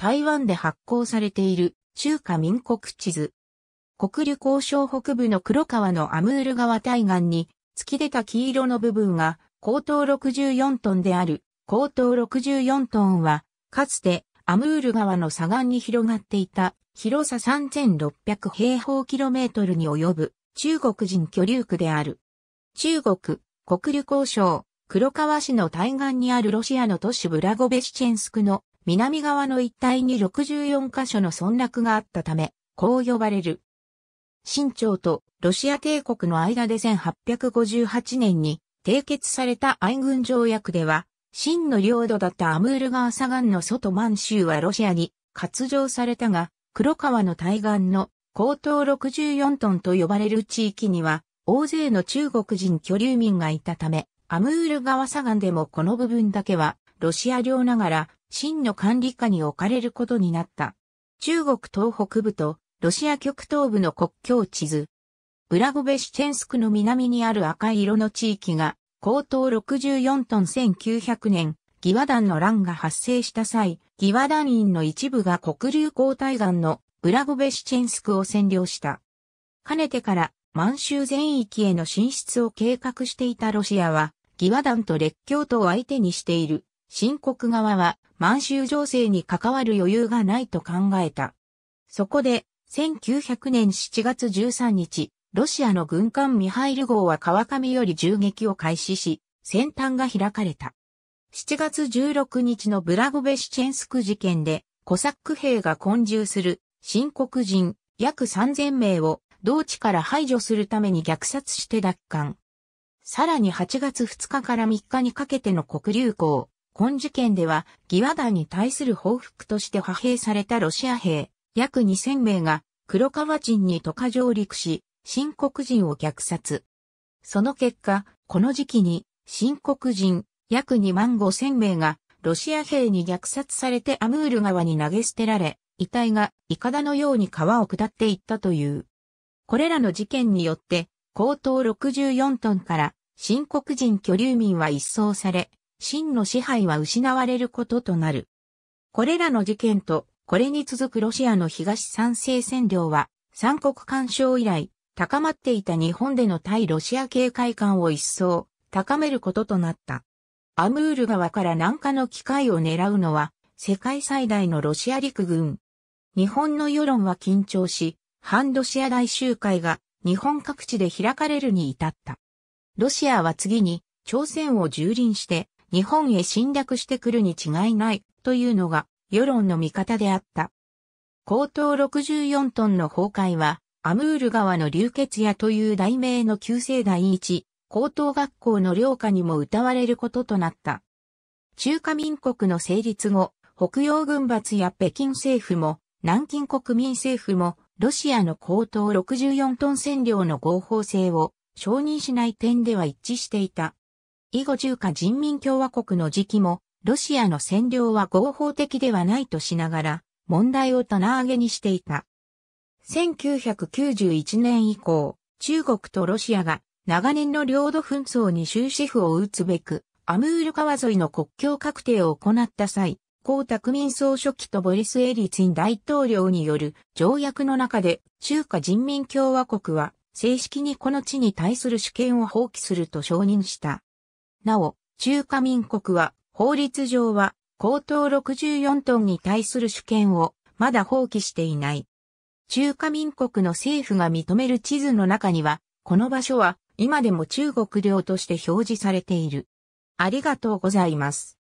台湾で発行されている中華民国地図。国旅交渉北部の黒川のアムール川対岸に突き出た黄色の部分が高等64トンである高等64トンはかつてアムール川の左岸に広がっていた広さ3600平方キロメートルに及ぶ中国人居留区である。中国、国旅交渉、黒川市の対岸にあるロシアの都市ブラゴベシチェンスクの南側の一帯に64カ所の村落があったため、こう呼ばれる。清朝とロシア帝国の間で1858年に締結された愛軍条約では、真の領土だったアムール川左岸の外満州はロシアに割譲されたが、黒川の対岸の高等64トンと呼ばれる地域には、大勢の中国人居留民がいたため、アムール川左岸でもこの部分だけは、ロシア領ながら、真の管理下に置かれることになった。中国東北部とロシア極東部の国境地図。ブラゴベシチェンスクの南にある赤色の地域が、高等64トン1900年、ギワ団の乱が発生した際、ギワ団員の一部が黒竜交代岸のブラゴベシチェンスクを占領した。かねてから満州全域への進出を計画していたロシアは、ギワ団と列強とを相手にしている。新国側は満州情勢に関わる余裕がないと考えた。そこで、1900年7月13日、ロシアの軍艦ミハイル号は川上より銃撃を開始し、先端が開かれた。7月16日のブラゴベシチェンスク事件で、コサック兵が混住する、新国人、約3000名を、同地から排除するために虐殺して奪還。さらに8月2日から3日にかけての黒竜港、今事件では、義和団に対する報復として派兵されたロシア兵、約2000名が、黒川人に渡河上陸し、新国人を虐殺。その結果、この時期に、新国人、約2万5千名が、ロシア兵に虐殺されてアムール川に投げ捨てられ、遺体が、イカダのように川を下っていったという。これらの事件によって、高等64トンから、新国人居留民は一掃され、真の支配は失われることとなる。これらの事件と、これに続くロシアの東三省占領は、三国干渉以来、高まっていた日本での対ロシア警戒感を一層高めることとなった。アムール川から南下の機会を狙うのは、世界最大のロシア陸軍。日本の世論は緊張し、反ロシア大集会が日本各地で開かれるに至った。ロシアは次に朝鮮を蹂躙して日本へ侵略してくるに違いないというのが世論の見方であった。高等64トンの崩壊は、アムール川の流血屋という題名の旧世第一、高等学校の領下にも歌われることとなった。中華民国の成立後、北洋軍閥や北京政府も、南京国民政府も、ロシアの高等64トン占領の合法性を承認しない点では一致していた。以後中華人民共和国の時期も、ロシアの占領は合法的ではないとしながら、問題を棚上げにしていた。1991年以降、中国とロシアが長年の領土紛争に終止符を打つべく、アムール川沿いの国境確定を行った際、江沢民総書記とボリス・エリツィン大統領による条約の中で中華人民共和国は正式にこの地に対する主権を放棄すると承認した。なお、中華民国は、法律上は、高等64トンに対する主権を、まだ放棄していない。中華民国の政府が認める地図の中には、この場所は、今でも中国領として表示されている。ありがとうございます。